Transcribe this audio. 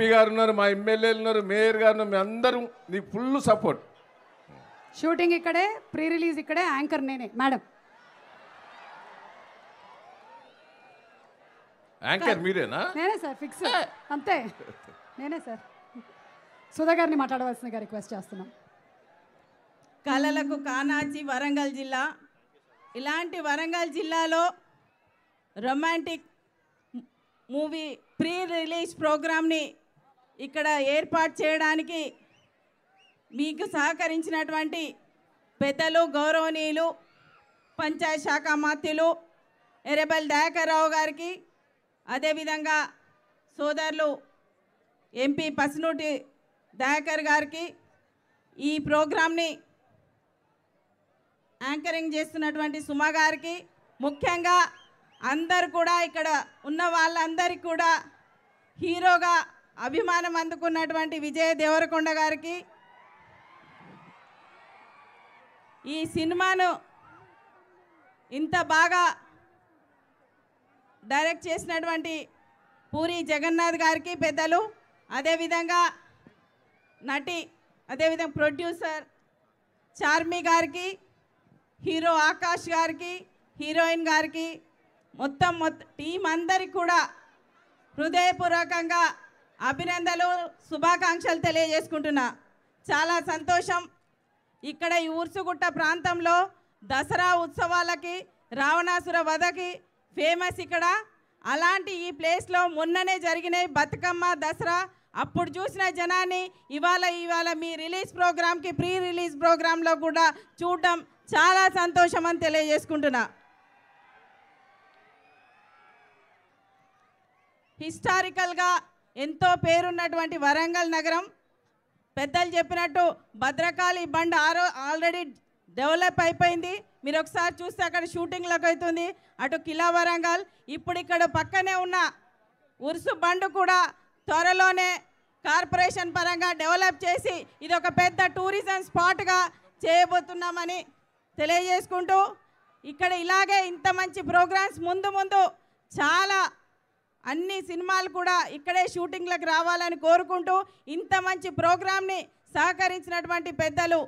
MP గారు ఉన్నారు మా ఎమ్మెల్యేలు ఉన్నారు మేయర్ గారు ఉన్నారు మీ అందరూ నీ ఫుల్ సపోర్ట్ షూటింగ్ ఇక్కడే ప్రీ రిలీజ్ ఇక్కడే యాంకర్ నేనే మేడం యాంకర్ మీరేనా నేనే సార్ ఫిక్స్ అంతే నేనే సార్ సుధా గారిని మాట్లాడవలసిందిగా రిక్వెస్ట్ చేస్తున్నాం కళలకు కానాచి వరంగల్ జిల్లా ఇలాంటి వరంగల్ జిల్లాలో రొమాంటిక్ మూవీ ప్రీ రిలీజ్ ప్రోగ్రామ్ని ఇక్కడ ఏర్పాటు చేయడానికి మీకు సహకరించినటువంటి పెద్దలు గౌరవనీయులు పంచాయత్ శాఖ మాత్యులు ఎర్రబల్ దయాకర్రావు గారికి అదేవిధంగా సోదరులు ఎంపీ పసునూటి దయాకర్ గారికి ఈ ప్రోగ్రాంని యాంకరింగ్ చేస్తున్నటువంటి సుమ గారికి ముఖ్యంగా అందరు కూడా ఇక్కడ ఉన్న వాళ్ళందరికీ కూడా హీరోగా అభిమానం అందుకున్నటువంటి విజయ దేవరకొండ గారికి ఈ సినిమాను ఇంత బాగా డైరెక్ట్ చేసినటువంటి పూరి జగన్నాథ్ గారికి పెద్దలు అదేవిధంగా నటి అదేవిధంగా ప్రొడ్యూసర్ చార్మి గారికి హీరో ఆకాష్ గారికి హీరోయిన్ గారికి మొత్తం మొత్తం టీం అందరికి కూడా హృదయపూర్వకంగా అభినందనలు శుభాకాంక్షలు తెలియజేసుకుంటున్నా చాలా సంతోషం ఇక్కడ ఈ ఊర్సుగుట్ట ప్రాంతంలో దసరా ఉత్సవాలకి రావణాసుర వధకి ఫేమస్ ఇక్కడ అలాంటి ఈ ప్లేస్లో మొన్ననే జరిగినాయి బతుకమ్మ దసరా అప్పుడు చూసిన జనాన్ని ఇవాళ ఇవాళ మీ రిలీజ్ ప్రోగ్రామ్కి ప్రీ రిలీజ్ ప్రోగ్రాంలో కూడా చూడటం చాలా సంతోషం అని తెలియజేసుకుంటున్నా హిస్టారికల్గా ఎంతో పేరున్నటువంటి వరంగల్ నగరం పెద్దలు చెప్పినట్టు భద్రకాళి బండ్ ఆరో ఆల్రెడీ డెవలప్ అయిపోయింది మీరు ఒకసారి చూస్తే అక్కడ షూటింగ్లోకి అవుతుంది అటు కిలా వరంగల్ ఇప్పుడు ఇక్కడ పక్కనే ఉన్న ఉరుసు బండ్ కూడా త్వరలోనే కార్పొరేషన్ పరంగా డెవలప్ చేసి ఇది ఒక పెద్ద టూరిజం స్పాట్గా చేయబోతున్నామని తెలియజేసుకుంటూ ఇక్కడ ఇలాగే ఇంత మంచి ప్రోగ్రామ్స్ ముందు ముందు చాలా అన్ని సినిమాలు కూడా ఇక్కడే షూటింగ్లకు రావాలని కోరుకుంటూ ఇంత మంచి ప్రోగ్రామ్ని సహకరించినటువంటి పెద్దలు